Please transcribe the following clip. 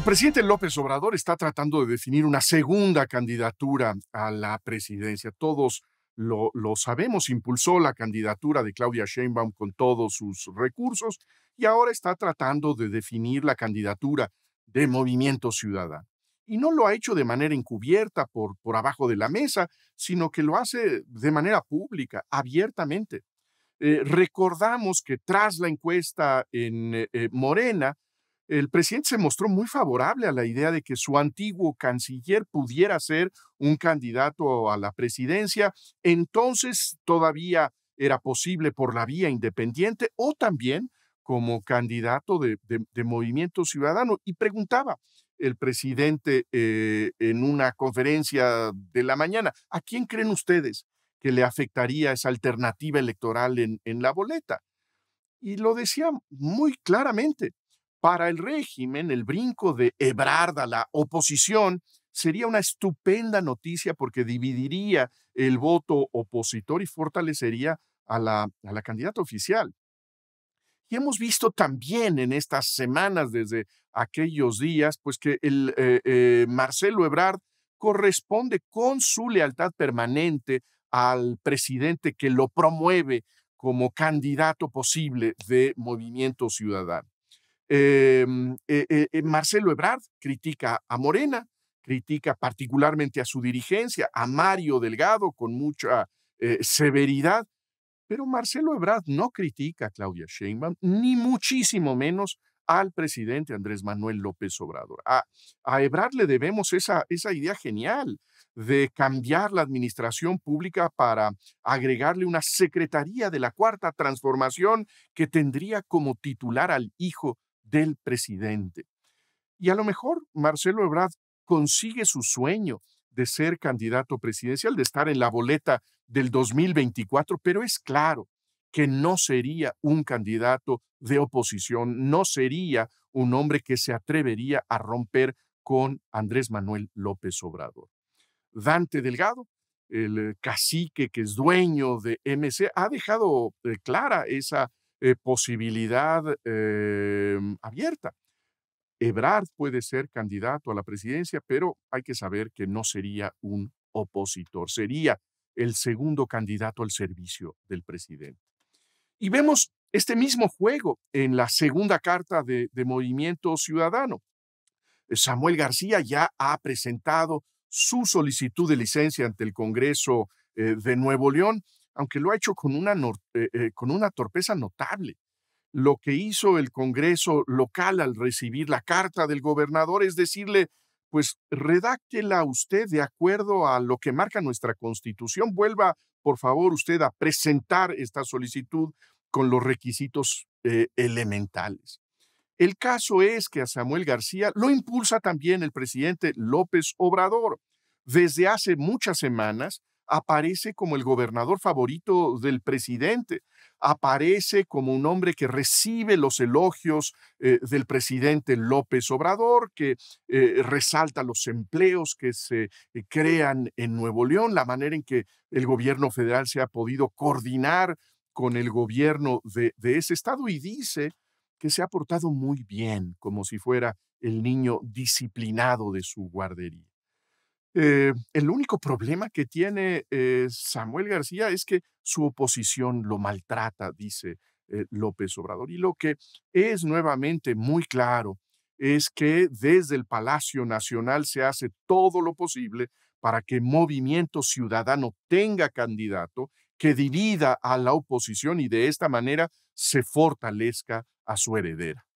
El presidente López Obrador está tratando de definir una segunda candidatura a la presidencia. Todos lo, sabemos, impulsó la candidatura de Claudia Sheinbaum con todos sus recursos y ahora está tratando de definir la candidatura de Movimiento Ciudadano. Y no lo ha hecho de manera encubierta, por, por abajo de la mesa, sino que lo hace de manera pública, abiertamente. Eh, recordamos que tras la encuesta en eh, Morena, el presidente se mostró muy favorable a la idea de que su antiguo canciller pudiera ser un candidato a la presidencia. Entonces todavía era posible por la vía independiente o también como candidato de, Movimiento Ciudadano. Y preguntaba el presidente eh, en una conferencia de la mañana, ¿a quién creen ustedes que le afectaría esa alternativa electoral en, en la boleta? Y lo decía muy claramente, para el régimen, el brinco de Ebrard a la oposición sería una estupenda noticia porque dividiría el voto opositor y fortalecería a la, candidata oficial. Y hemos visto también en estas semanas, desde aquellos días, pues que el, eh, eh, Marcelo Ebrard corresponde con su lealtad permanente al presidente que lo promueve como candidato posible de Movimiento Ciudadano. Em, eh, eh, eh, Marcelo Ebrard critica a Morena, critica particularmente a su dirigencia, a Mario Delgado con mucha severidad, pero Marcelo Ebrard no critica a Claudia Sheinbaum, ni muchísimo menos al presidente Andrés Manuel López Obrador. A, Ebrard le debemos esa, esa idea genial de cambiar la administración pública para agregarle una secretaría de la cuarta transformación que tendría como titular al hijo del presidente. Y a lo mejor Marcelo Ebrard consigue su sueño de ser candidato presidencial, de estar en la boleta del 2024, pero es claro que no sería un candidato de oposición, no sería un hombre que se atrevería a romper con Andrés Manuel López Obrador. Dante Delgado, el cacique que es dueño de MC, ha dejado eh, clara esa eh, posibilidad em, abierta. Ebrard puede ser candidato a la presidencia, pero hay que saber que no sería un opositor, sería el segundo candidato al servicio del presidente. Y vemos este mismo juego en la segunda carta de, Movimiento Ciudadano. Samuel García ya ha presentado su solicitud de licencia ante el Congreso eh, de Nuevo León aunque lo ha hecho con una, eh, eh, con una torpeza notable. Lo que hizo el Congreso local al recibir la carta del gobernador es decirle, pues redáctela usted de acuerdo a lo que marca nuestra Constitución. Vuelva, por favor, usted a presentar esta solicitud con los requisitos eh, elementales. El caso es que a Samuel García lo impulsa también el presidente López Obrador. Desde hace muchas semanas, aparece como el gobernador favorito del presidente, aparece como un hombre que recibe los elogios eh, del presidente López Obrador, que eh, resalta los empleos que se eh, crean en Nuevo León, la manera en que el gobierno federal se ha podido coordinar con el gobierno de ese estado y dice que se ha portado muy bien, como si fuera el niño disciplinado de su guardería. Eh, el único problema que tiene eh, Samuel García es que su oposición lo maltrata, dice eh, López Obrador. Y lo que es nuevamente muy claro es que desde el Palacio Nacional se hace todo lo posible para que Movimiento Ciudadano tenga candidato que divida a la oposición y de esta manera se fortalezca a su heredera.